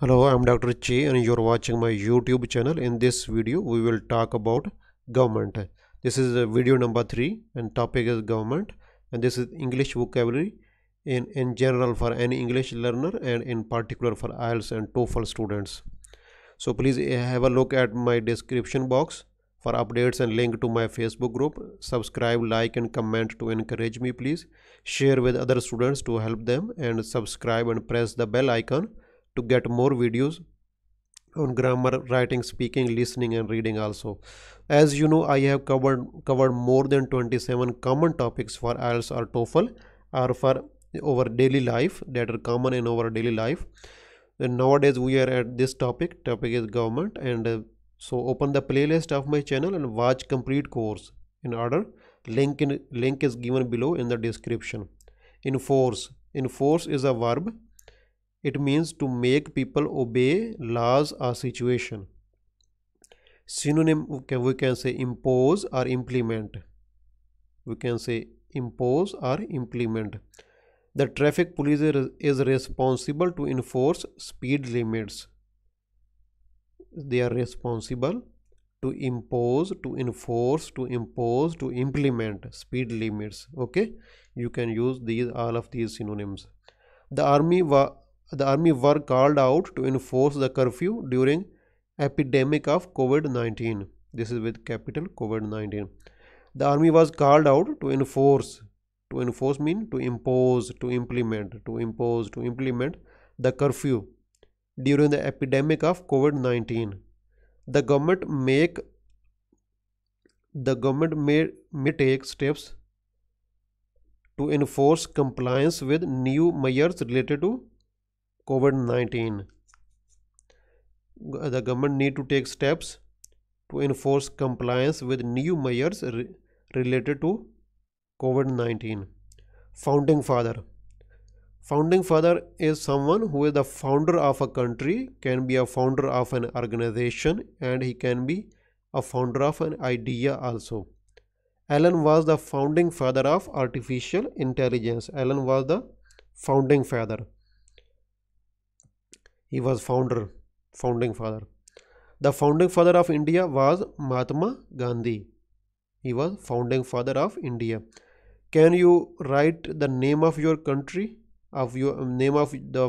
Hello, I'm Dr. Chi and you're watching my YouTube channel. In this video, we will talk about government. This is uh, video number 3 and topic is government and this is English vocabulary in, in general for any English learner and in particular for IELTS and TOEFL students. So please uh, have a look at my description box for updates and link to my Facebook group. Subscribe, like and comment to encourage me please. Share with other students to help them and subscribe and press the bell icon to get more videos on grammar writing speaking listening and reading also as you know i have covered covered more than 27 common topics for ielts or toefl or for our daily life that are common in our daily life and nowadays we are at this topic topic is government and uh, so open the playlist of my channel and watch complete course in order link in link is given below in the description enforce enforce is a verb it means to make people obey laws or situation. Synonym we can say impose or implement. We can say impose or implement. The traffic police is responsible to enforce speed limits. They are responsible to impose to enforce to impose to implement speed limits okay you can use these all of these synonyms the army the army were called out to enforce the curfew during epidemic of COVID-19. This is with capital COVID-19. The army was called out to enforce. To enforce mean to impose, to implement, to impose, to implement the curfew during the epidemic of COVID-19. The government make the government may, may take steps to enforce compliance with new measures related to COVID-19. The government need to take steps to enforce compliance with new measures re related to COVID-19. Founding father. Founding father is someone who is the founder of a country, can be a founder of an organization, and he can be a founder of an idea also. Allen was the founding father of artificial intelligence. Allen was the founding father he was founder founding father the founding father of india was mahatma gandhi he was founding father of india can you write the name of your country of your name of the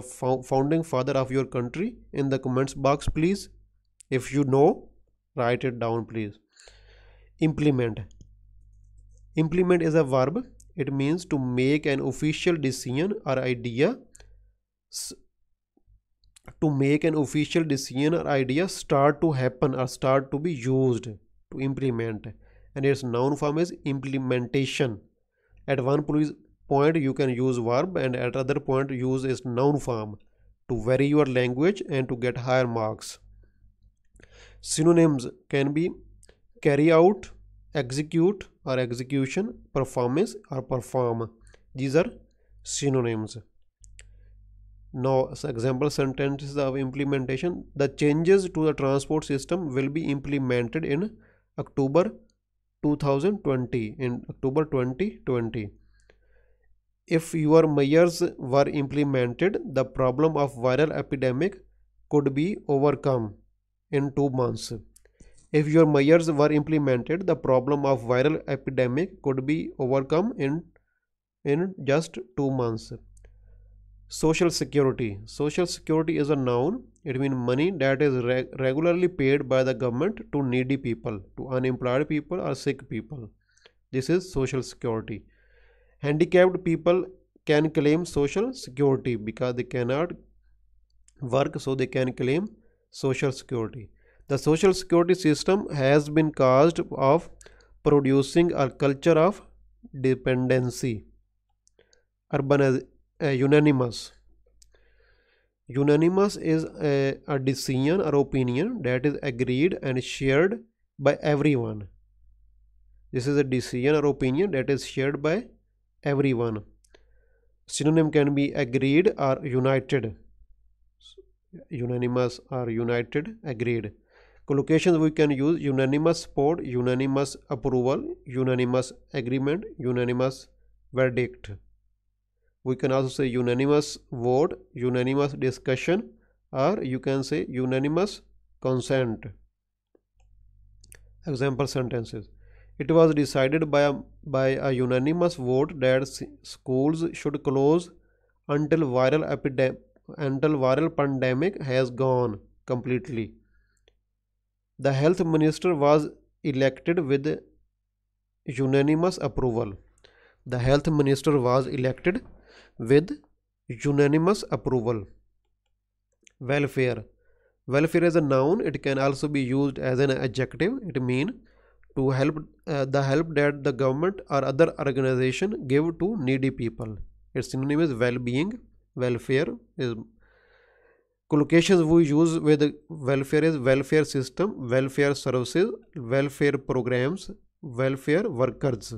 founding father of your country in the comments box please if you know write it down please implement implement is a verb it means to make an official decision or idea to make an official decision or idea start to happen or start to be used to implement and its noun form is implementation at one point you can use verb and at other point use its noun form to vary your language and to get higher marks synonyms can be carry out execute or execution performance or perform these are synonyms now, example sentences of implementation. The changes to the transport system will be implemented in October 2020. In October 2020. If your measures were implemented, the problem of viral epidemic could be overcome in two months. If your measures were implemented, the problem of viral epidemic could be overcome in in just two months social security social security is a noun it means money that is re regularly paid by the government to needy people to unemployed people or sick people this is social security handicapped people can claim social security because they cannot work so they can claim social security the social security system has been caused of producing a culture of dependency Urban uh, unanimous unanimous is a, uh, a decision or opinion that is agreed and shared by everyone this is a decision or opinion that is shared by everyone synonym can be agreed or united unanimous or united agreed collocations we can use unanimous support unanimous approval unanimous agreement unanimous verdict we can also say unanimous vote unanimous discussion or you can say unanimous consent example sentences it was decided by a, by a unanimous vote that schools should close until viral epidemic until viral pandemic has gone completely the health minister was elected with unanimous approval the health minister was elected with unanimous approval. Welfare. Welfare is a noun. It can also be used as an adjective. It means to help uh, the help that the government or other organization give to needy people. Its synonym is well-being. Welfare is collocations we use with welfare is welfare system, welfare services, welfare programs, welfare workers.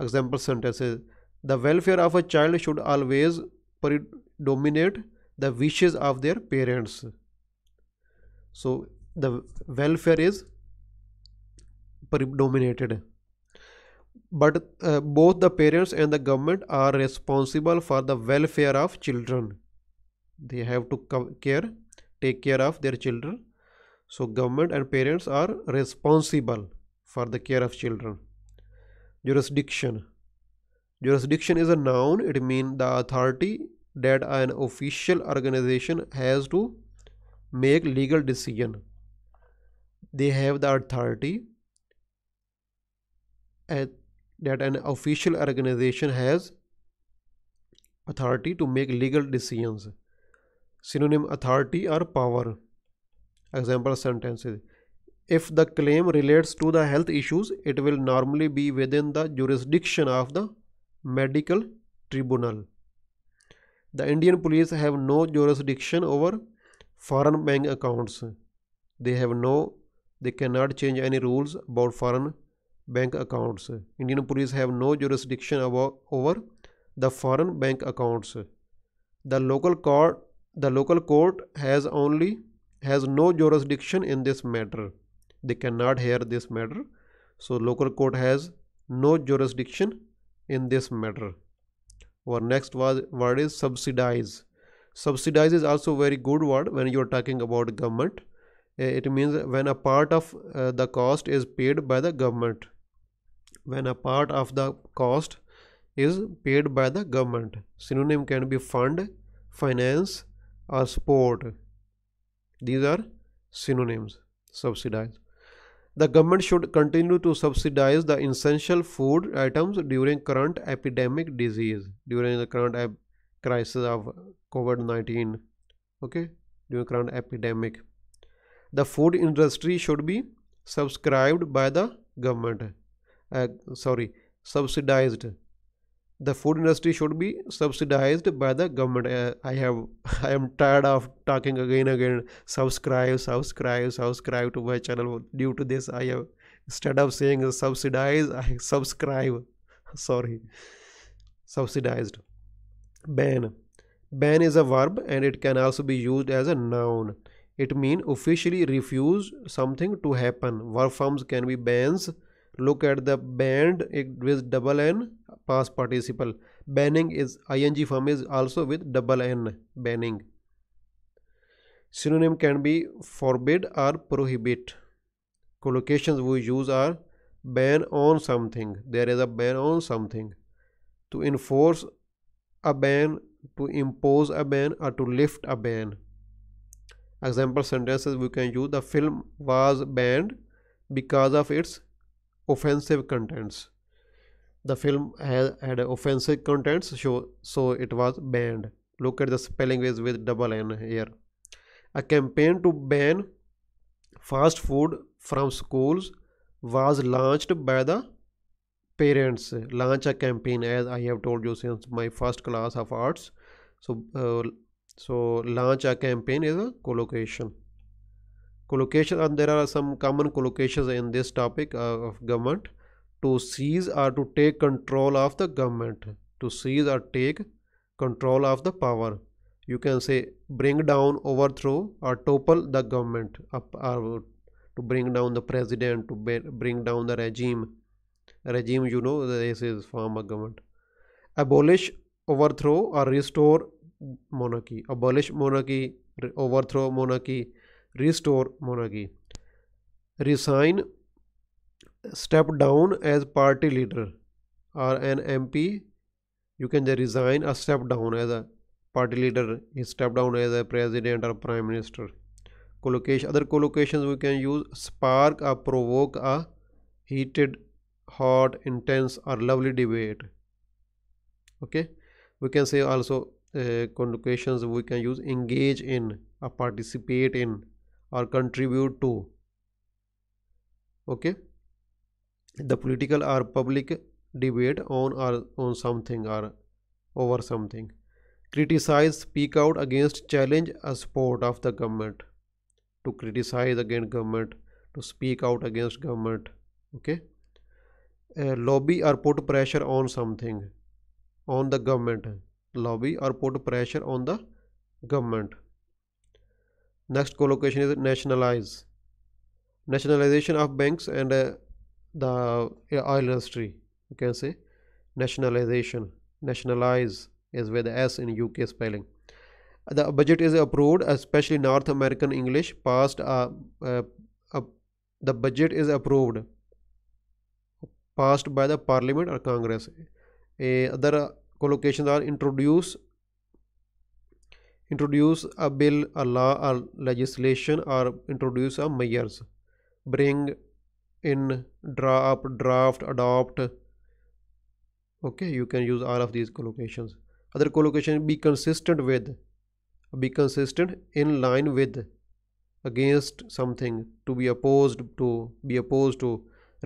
Example sentences the welfare of a child should always predominate the wishes of their parents. So the welfare is predominated. But uh, both the parents and the government are responsible for the welfare of children. They have to care, take care of their children. So government and parents are responsible for the care of children. Jurisdiction Jurisdiction is a noun. It means the authority that an official organization has to make legal decision. They have the authority at, that an official organization has authority to make legal decisions. Synonym authority or power. Example sentences. If the claim relates to the health issues, it will normally be within the jurisdiction of the medical tribunal. The Indian police have no jurisdiction over foreign bank accounts. They have no, they cannot change any rules about foreign bank accounts. Indian police have no jurisdiction over the foreign bank accounts. The local court, the local court has only has no jurisdiction in this matter. They cannot hear this matter. So local court has no jurisdiction in this matter our next word word is subsidize subsidize is also very good word when you're talking about government it means when a part of uh, the cost is paid by the government when a part of the cost is paid by the government synonym can be fund finance or support these are synonyms subsidize the government should continue to subsidize the essential food items during current epidemic disease, during the current crisis of COVID-19. Okay, during current epidemic. The food industry should be subscribed by the government. Uh, sorry, subsidized the food industry should be subsidized by the government uh, i have i am tired of talking again again subscribe subscribe subscribe to my channel due to this i have instead of saying subsidize i subscribe sorry subsidized ban ban is a verb and it can also be used as a noun it means officially refuse something to happen verb forms can be bans look at the band It with double n past participle banning is ing form is also with double n banning synonym can be forbid or prohibit collocations we use are ban on something there is a ban on something to enforce a ban to impose a ban or to lift a ban example sentences we can use the film was banned because of its offensive contents. The film had offensive contents, so, so it was banned. Look at the spelling is with double N here. A campaign to ban fast food from schools was launched by the parents. Launch a campaign as I have told you since my first class of arts. So, uh, so launch a campaign is a collocation collocations and there are some common collocations in this topic uh, of government to seize or to take control of the government to seize or take control of the power you can say bring down overthrow or topple the government up or to bring down the president to bring down the regime regime you know this is form of government abolish overthrow or restore monarchy abolish monarchy overthrow monarchy restore monarchy resign step down as party leader or an mp you can resign or step down as a party leader he step down as a president or prime minister collocation other collocations we can use spark or provoke a heated hot intense or lovely debate okay we can say also uh, we can use engage in or participate in or contribute to okay the political or public debate on or on something or over something criticize speak out against challenge a support of the government to criticize against government to speak out against government okay uh, lobby or put pressure on something on the government lobby or put pressure on the government Next collocation is nationalize. Nationalization of banks and uh, the oil industry. You can say nationalization. Nationalize is with S in UK spelling. The budget is approved, especially North American English passed. Uh, uh, uh the budget is approved, passed by the Parliament or Congress. A other collocations are introduce introduce a bill a law a legislation or introduce a measures bring in draw up draft adopt okay you can use all of these collocations other collocation be consistent with be consistent in line with against something to be opposed to be opposed to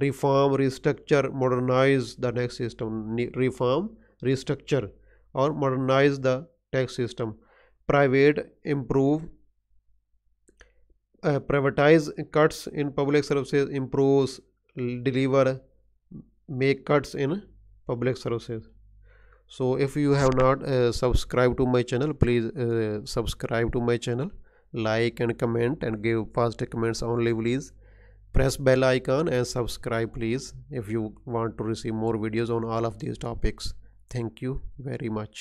reform restructure modernize the tax system reform restructure or modernize the tax system private improve uh, privatize cuts in public services improves deliver make cuts in public services so if you have not uh, subscribed to my channel please uh, subscribe to my channel like and comment and give positive comments only please press bell icon and subscribe please if you want to receive more videos on all of these topics thank you very much